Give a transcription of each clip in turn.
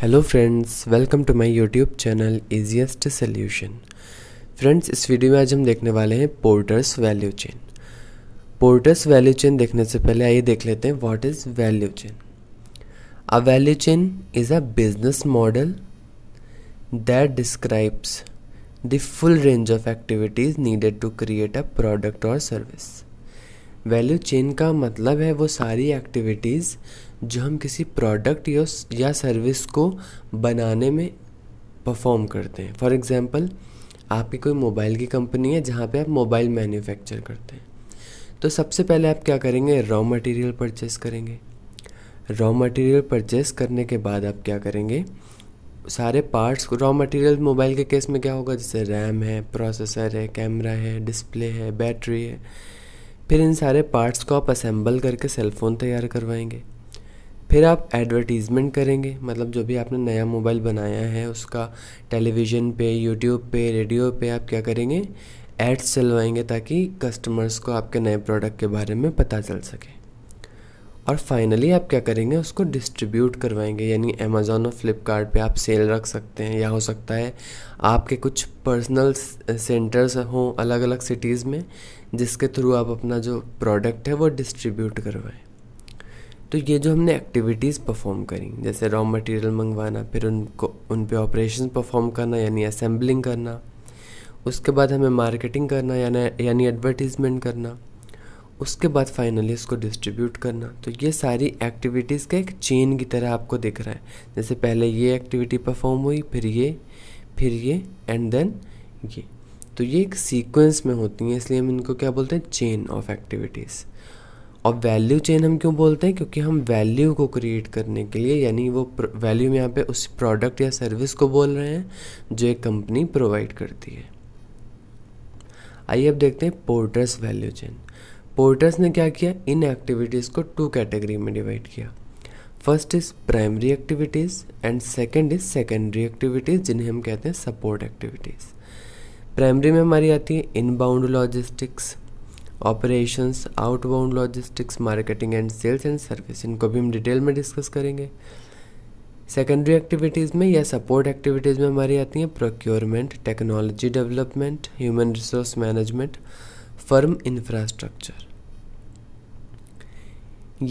Hello friends welcome to my YouTube channel easiest solution friends इस video में आज हम देखने वाले हैं Porter's value chain Porter's value chain देखने से पहले आइए देख लेते हैं what is value chain a value chain is a business model that describes the full range of activities needed to create a product और सर्विस वैल्यू चेन का मतलब है वो सारी एक्टिविटीज़ जो हम किसी प्रोडक्ट या सर्विस को बनाने में परफॉर्म करते हैं फॉर एग्ज़ाम्पल आपकी कोई मोबाइल की कंपनी है जहाँ पे आप मोबाइल मैन्युफैक्चर करते हैं तो सबसे पहले आप क्या करेंगे रॉ मटेरियल परचेस करेंगे रॉ मटेरियल परचेस करने के बाद आप क्या करेंगे सारे पार्ट्स रॉ मटेरियल मोबाइल के केस में क्या होगा जैसे रैम है प्रोसेसर है कैमरा है डिस्प्ले है बैटरी है फिर इन सारे पार्ट्स को आप असेंबल करके सेलफ़ोन तैयार करवाएंगे फिर आप एडवर्टीज़मेंट करेंगे मतलब जो भी आपने नया मोबाइल बनाया है उसका टेलीविज़न पे यूट्यूब पे रेडियो पे आप क्या करेंगे एड्स चलवाएंगे ताकि कस्टमर्स को आपके नए प्रोडक्ट के बारे में पता चल सके और फाइनली आप क्या करेंगे उसको डिस्ट्रीब्यूट करवाएंगे यानी अमेज़ोन और फ्लिपकार्ट आप सेल रख सकते हैं या हो सकता है आपके कुछ पर्सनल सेंटर्स हों अलग अलग सिटीज़ में जिसके थ्रू आप अपना जो प्रोडक्ट है वो डिस्ट्रीब्यूट करवाएं तो ये जो हमने एक्टिविटीज़ परफॉर्म करी जैसे रॉ मटेरियल मंगवाना फिर उनको उन पर ऑपरेशन परफॉर्म करना यानी असेंबलिंग करना उसके बाद हमें मार्केटिंग करना यानी यानी एडवर्टीज़मेंट करना उसके बाद फाइनली इसको डिस्ट्रीब्यूट करना तो ये सारी एक्टिविटीज़ का एक चेन की तरह आपको दिख रहा है जैसे पहले ये एक्टिविटी परफॉर्म हुई फिर ये फिर ये एंड देन ये तो ये एक सीक्वेंस में होती हैं इसलिए हम इनको क्या बोलते हैं चेन ऑफ एक्टिविटीज़ और वैल्यू चेन हम क्यों बोलते हैं क्योंकि हम वैल्यू को क्रिएट करने के लिए यानी वो वैल्यू यहाँ पे उस प्रोडक्ट या सर्विस को बोल रहे हैं जो एक कंपनी प्रोवाइड करती है आइए अब देखते हैं पोर्टर्स वैल्यू चेन पोर्टर्स ने क्या किया इन एक्टिविटीज़ को टू कैटेगरी में डिवाइड किया first is primary activities and second is secondary activities जिन्हें हम कहते हैं सपोर्ट एक्टिविटीज़ प्राइमरी में हमारी आती है inbound logistics operations outbound logistics marketing and sales and service इनको भी हम डिटेल में डिस्कस करेंगे सेकेंडरी एक्टिविटीज़ में या सपोर्ट एक्टिविटीज़ में हमारी आती हैं procurement technology development human resource management firm infrastructure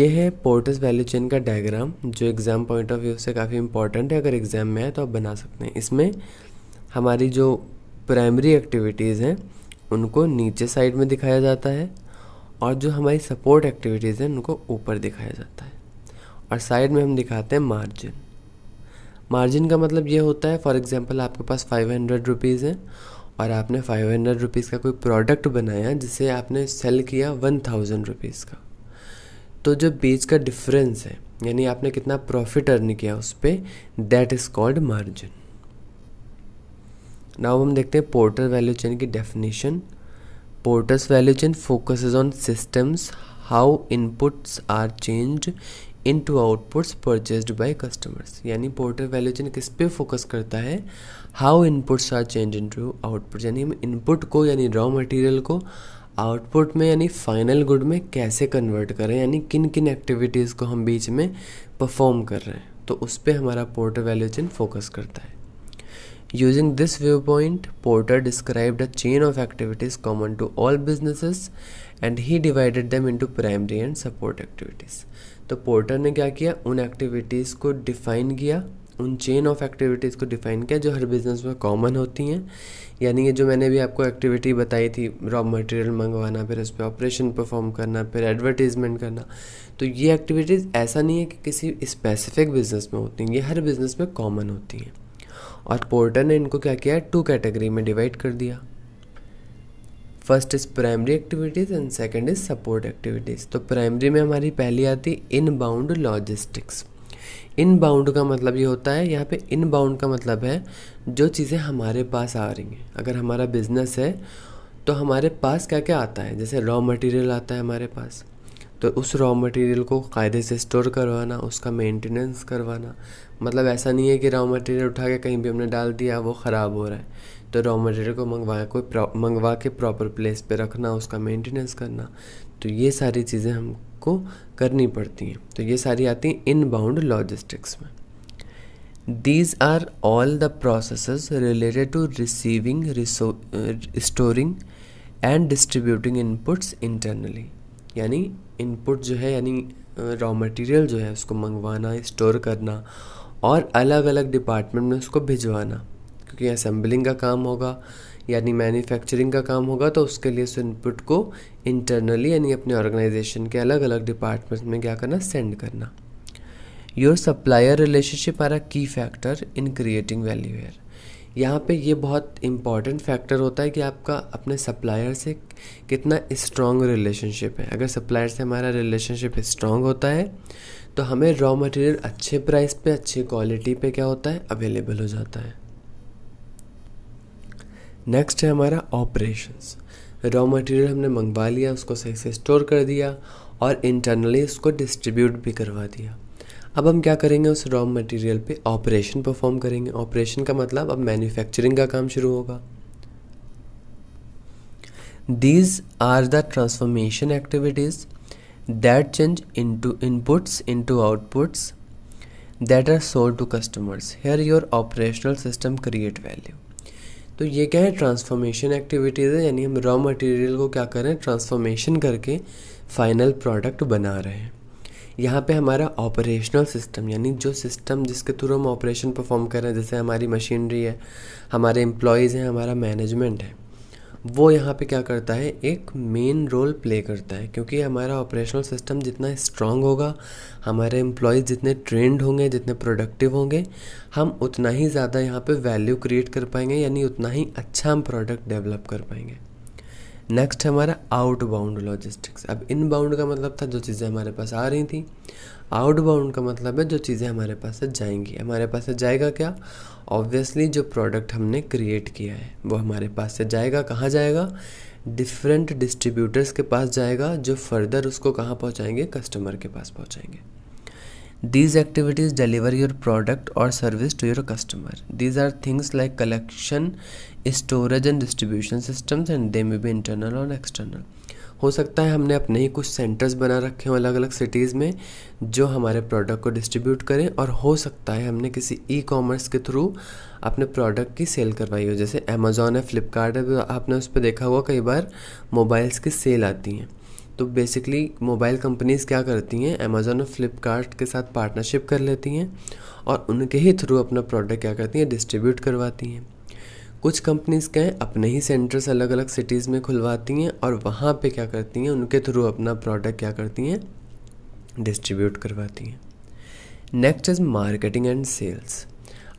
यह है पोर्टस वैल्यू चेन का डायग्राम जो एग्ज़ाम पॉइंट ऑफ व्यू से काफ़ी इंपॉर्टेंट है अगर एग्ज़ाम में है तो आप बना सकते हैं इसमें हमारी जो प्राइमरी एक्टिविटीज़ हैं उनको नीचे साइड में दिखाया जाता है और जो हमारी सपोर्ट एक्टिविटीज़ हैं उनको ऊपर दिखाया जाता है और साइड में हम दिखाते हैं मार्जिन मार्जिन का मतलब ये होता है फॉर एग्ज़ाम्पल आपके पास फाइव हंड्रेड रुपीज़ हैं और आपने फाइव हंड्रेड रुपीज़ का कोई प्रोडक्ट बनाया जिसे आपने सेल किया वन थाउजेंड रुपीज़ का तो जो बीच का डिफरेंस है यानी आपने कितना प्रॉफिट अर्न किया उस पर that is called margin now हम देखते हैं पोर्टर वैल्यू चेन की definition Porter's value chain focuses on systems how inputs are changed into outputs purchase by customers यानी पोर्टर वैल्यू चेन किस पे फोकस करता है how inputs are changed into output यानी हम input को यानी रॉ मटेरियल को आउटपुट में यानी फाइनल गुड में कैसे कन्वर्ट करें यानी किन किन एक्टिविटीज़ को हम बीच में परफॉर्म कर रहे हैं तो उस पर हमारा पोर्टर वैल्यू चेन फोकस करता है Using this viewpoint, Porter described a chain of activities common to all businesses and he divided them into primary and support activities. तो पोर्टर ने क्या किया उन एक्टिविटीज़ को डिफाइन किया उन चेन ऑफ एक्टिविटीज़ को डिफाइन किया जो हर बिज़नेस में कॉमन होती हैं यानी ये जो मैंने भी आपको एक्टिविटी बताई थी रॉ मटेरियल मंगवाना फिर उस पर ऑपरेशन परफॉर्म करना फिर एडवर्टीजमेंट करना तो ये एक्टिविटीज़ ऐसा नहीं है कि किसी स्पेसिफिक बिज़नेस में होती हैं ये हर बिज़नेस में कॉमन होती हैं और पोर्टर ने इनको क्या किया टू कैटेगरी में डिवाइड कर दिया first is primary activities and second is support activities तो प्राइमरी में हमारी पहली आती inbound logistics inbound का मतलब ये होता है यहाँ पे इन बाउंड का मतलब है जो चीज़ें हमारे पास आ रही हैं अगर हमारा बिजनेस है तो हमारे पास क्या क्या आता है जैसे रॉ मटेरियल आता है हमारे पास तो उस रॉ मटेरियल को कायदे से स्टोर करवाना उसका मेंटेनेंस करवाना मतलब ऐसा नहीं है कि रॉ मटेरियल उठा के कहीं भी हमने डाल दिया वो ख़राब हो रहा है तो रॉ मटेरियल को मंगवा कोई मंगवा के प्रॉपर प्लेस पे रखना उसका मेंटेनेंस करना तो ये सारी चीज़ें हमको करनी पड़ती हैं तो ये सारी आती हैं इन बाउंड लॉजिस्टिक्स में these are all the process related to receiving storing and distributing inputs internally यानी इनपुट जो है यानी रॉ मटेरियल जो है उसको मंगवाना स्टोर करना और अलग अलग डिपार्टमेंट में उसको भिजवाना क्योंकि असेंबलिंग का काम होगा यानी मैन्युफैक्चरिंग का काम होगा तो उसके लिए उस इनपुट को इंटरनली यानी अपने ऑर्गेनाइजेशन के अलग अलग डिपार्टमेंट्स में क्या करना सेंड करना your supplier relationship are a key factor in creating value here यहाँ पे ये बहुत इम्पॉर्टेंट फैक्टर होता है कि आपका अपने सप्लायर से कितना स्ट्रॉन्ग रिलेशनशिप है अगर सप्लायर से हमारा रिलेशनशिप स्ट्रॉन्ग होता है तो हमें रॉ मटेरियल अच्छे प्राइस पे अच्छी क्वालिटी पे क्या होता है अवेलेबल हो जाता है नेक्स्ट है हमारा ऑपरेशंस रॉ मटेरियल हमने मंगवा लिया उसको सही से स्टोर कर दिया और इंटरनली उसको डिस्ट्रीब्यूट भी करवा दिया अब हम क्या करेंगे उस रॉ मटेरियल पे ऑपरेशन परफॉर्म करेंगे ऑपरेशन का मतलब अब मैन्युफैक्चरिंग का काम शुरू होगा these are the transformation activities that change into inputs into outputs that are sold to customers here your operational system create value तो ये क्या है ट्रांसफॉर्मेशन एक्टिविटीज है यानी हम रॉ मटेरियल को क्या करें ट्रांसफॉर्मेशन करके फाइनल प्रोडक्ट बना रहे हैं यहाँ पे हमारा ऑपरेशनल सिस्टम यानी जो सिस्टम जिसके थ्रू हम ऑपरेशन परफॉर्म कर रहे हैं जैसे हमारी मशीनरी है हमारे एम्प्लॉयज़ हैं हमारा मैनेजमेंट है वो यहाँ पे क्या करता है एक मेन रोल प्ले करता है क्योंकि हमारा ऑपरेशनल सिस्टम जितना स्ट्रांग होगा हमारे एम्प्लॉयज़ जितने ट्रेंड होंगे जितने प्रोडक्टिव होंगे हम उतना ही ज़्यादा यहाँ पे वैल्यू क्रिएट कर पाएंगे यानी उतना ही अच्छा हम प्रोडक्ट डेवलप कर पाएंगे नेक्स्ट है हमारा आउट बाउंड लॉजिस्टिक्स अब इन बाउंड का मतलब था जो चीज़ें हमारे पास आ रही थी आउट बाउंड का मतलब है जो चीज़ें हमारे पास से जाएंगी हमारे पास से जाएगा क्या ऑब्वियसली जो प्रोडक्ट हमने क्रिएट किया है वो हमारे पास से जाएगा कहाँ जाएगा डिफरेंट डिस्ट्रीब्यूटर्स के पास जाएगा जो फर्दर उसको कहाँ पहुँचाएंगे कस्टमर के पास पहुँचाएंगे These activities deliver your product or service to your customer. These are things like collection, storage and distribution systems and they may be internal or external. हो सकता है हमने अपने ही कुछ सेंटर्स बना रखे हों अलग अलग सिटीज़ में जो हमारे प्रोडक्ट को डिस्ट्रीब्यूट करें और हो सकता है हमने किसी ई कॉमर्स के थ्रू अपने प्रोडक्ट की सेल करवाई हो जैसे अमेज़ॉन है फ्लिपकार्ट है आपने उस पर देखा हुआ कई बार मोबाइल्स की सेल आती हैं तो बेसिकली मोबाइल कंपनीज़ क्या करती हैं अमेज़ोन और फ्लिपकार्ट के साथ पार्टनरशिप कर लेती हैं और उनके ही थ्रू अपना प्रोडक्ट क्या करती हैं डिस्ट्रीब्यूट करवाती हैं कुछ कंपनीज़ क्या हैं अपने ही सेंटर्स अलग अलग सिटीज़ में खुलवाती हैं और वहाँ पे क्या करती हैं उनके थ्रू अपना प्रोडक्ट क्या करती हैं डिस्ट्रीब्यूट करवाती हैं next is marketing and sales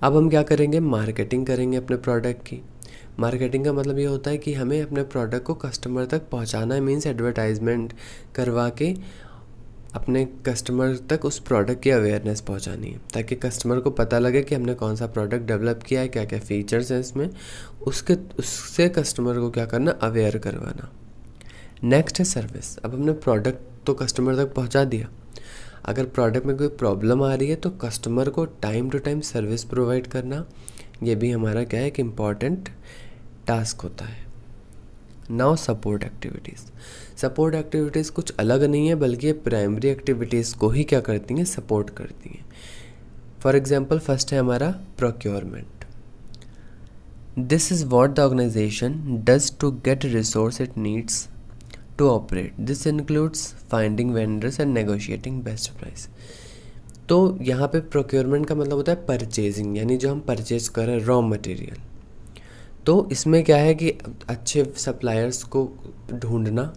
अब हम क्या करेंगे मार्केटिंग करेंगे अपने प्रोडक्ट की मार्केटिंग का मतलब ये होता है कि हमें अपने प्रोडक्ट को कस्टमर तक पहुंचाना है मीन्स एडवर्टाइजमेंट करवा के अपने कस्टमर तक उस प्रोडक्ट की अवेयरनेस पहुंचानी है ताकि कस्टमर को पता लगे कि हमने कौन सा प्रोडक्ट डेवलप किया है क्या क्या फीचर्स हैं इसमें उसके उससे कस्टमर को क्या करना अवेयर करवाना नेक्स्ट है सर्विस अब हमने प्रोडक्ट तो कस्टमर तक पहुंचा दिया अगर प्रोडक्ट में कोई प्रॉब्लम आ रही है तो कस्टमर को time to time service provide करना ये भी हमारा क्या है एक इम्पॉर्टेंट टास्क होता है now support activities support activities कुछ अलग नहीं है बल्कि ये प्राइमरी एक्टिविटीज़ को ही क्या करती हैं सपोर्ट करती हैं फॉर एग्ज़ाम्पल फर्स्ट है हमारा procurement this is what the organization does to get resource it needs to operate this includes finding vendors and negotiating best price तो यहाँ पे प्रोक्योरमेंट का मतलब होता है परचेजिंग यानी जो हम परचेज कर रहे हैं रॉ मटेरियल तो इसमें क्या है कि अच्छे सप्लायर्स को ढूंढना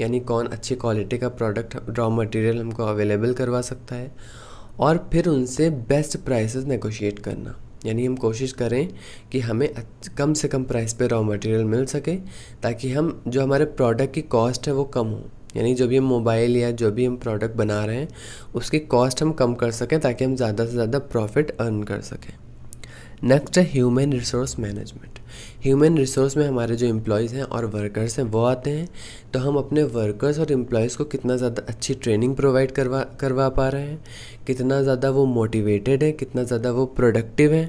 यानी कौन अच्छे क्वालिटी का प्रोडक्ट रॉ मटेरियल हमको अवेलेबल करवा सकता है और फिर उनसे बेस्ट प्राइसेस नेगोशिएट करना यानी हम कोशिश करें कि हमें कम से कम प्राइस पे रॉ मटेरियल मिल सके ताकि हम जो हमारे प्रोडक्ट की कॉस्ट है वो कम हो यानी जो भी हम मोबाइल या जो भी हम प्रोडक्ट बना रहे हैं उसकी कॉस्ट हम कम कर सकें ताकि हम ज़्यादा से ज़्यादा प्रॉफिट अर्न कर सकें नेक्स्ट है human resource management human resource में हमारे जो एम्प्लॉयज़ हैं और वर्कर्स हैं वो आते हैं तो हम अपने वर्कर्स और एम्प्लॉयज़ को कितना ज़्यादा अच्छी ट्रेनिंग प्रोवाइड करवा करवा पा रहे हैं कितना ज़्यादा वो मोटिवेटेड है कितना ज़्यादा वो प्रोडक्टिव है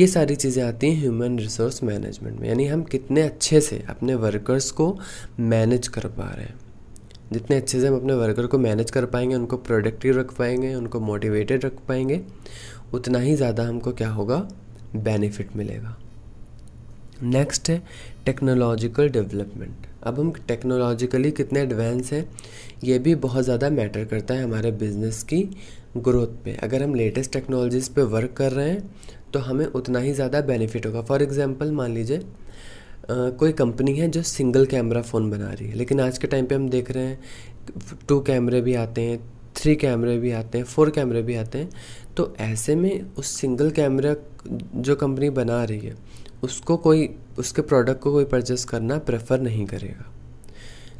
ये सारी चीज़ें आती हैं ह्यूमन रिसोर्स मैनेजमेंट में यानी हम कितने अच्छे से अपने वर्कर्स को मैनेज कर पा रहे हैं जितने अच्छे से हम अपने वर्कर को मैनेज कर पाएंगे उनको प्रोडक्टिव रख पाएंगे उनको मोटिवेटेड रख पाएंगे उतना ही ज़्यादा हमको क्या होगा बेनिफिट मिलेगा नेक्स्ट है टेक्नोलॉजिकल डेवलपमेंट अब हम टेक्नोलॉजिकली कितने एडवांस हैं ये भी बहुत ज़्यादा मैटर करता है हमारे बिजनेस की ग्रोथ पे अगर हम लेटेस्ट टेक्नोलॉजीज़ पे वर्क कर रहे हैं तो हमें उतना ही ज़्यादा बेनिफिट होगा फॉर एग्ज़ाम्पल मान लीजिए कोई कंपनी है जो सिंगल कैमरा फ़ोन बना रही है लेकिन आज के टाइम पे हम देख रहे हैं टू कैमरे भी आते हैं थ्री कैमरे भी आते हैं फोर कैमरे भी आते हैं तो ऐसे में उस सिंगल कैमरा जो कंपनी बना रही है उसको कोई उसके प्रोडक्ट को कोई परचेस करना प्रेफर नहीं करेगा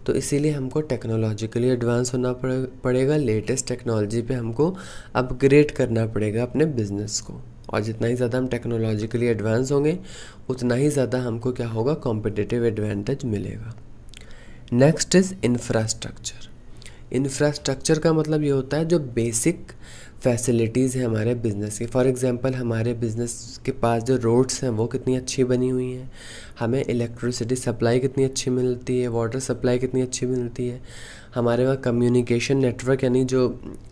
तो इसीलिए हमको टेक्नोलॉजिकली एडवांस होना पड़ेगा लेटेस्ट टेक्नोलॉजी पे हमको अपग्रेड करना पड़ेगा अपने बिजनेस को और जितना ही ज़्यादा हम टेक्नोलॉजिकली एडवांस होंगे उतना ही ज़्यादा हमको क्या होगा कॉम्पिटिटिव एडवांटेज मिलेगा नेक्स्ट इज़ इंफ्रास्ट्रक्चर इंफ्रास्ट्रक्चर का मतलब ये होता है जो बेसिक फैसिलिटीज़ हैं हमारे बिज़नेस की फॉर एग्ज़ाम्पल हमारे बिज़नेस के पास जो रोड्स हैं वो कितनी अच्छी बनी हुई हैं हमें इलेक्ट्रिसिटी सप्लाई कितनी अच्छी मिलती है वाटर सप्लाई कितनी अच्छी मिलती है हमारे वहाँ कम्युनिकेशन नेटवर्क यानी जो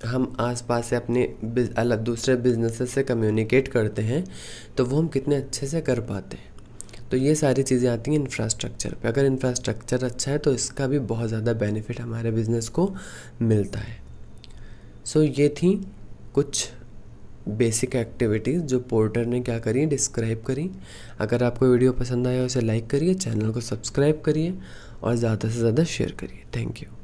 हम आसपास से अपने अलग दूसरे बिजनेस से कम्युनिकेट करते हैं तो वो हम कितने अच्छे से कर पाते हैं तो ये सारी चीज़ें आती हैं इंफ्रास्ट्रक्चर पे अगर इंफ्रास्ट्रक्चर अच्छा है तो इसका भी बहुत ज़्यादा बेनिफिट हमारे बिजनेस को मिलता है सो so, ये थी कुछ बेसिक एक्टिविटीज़ जो पोर्टर ने क्या करी डिस्क्राइब करी अगर आपको वीडियो पसंद आया उसे लाइक करिए चैनल को सब्सक्राइब करिए और ज़्यादा से ज़्यादा शेयर करिए थैंक यू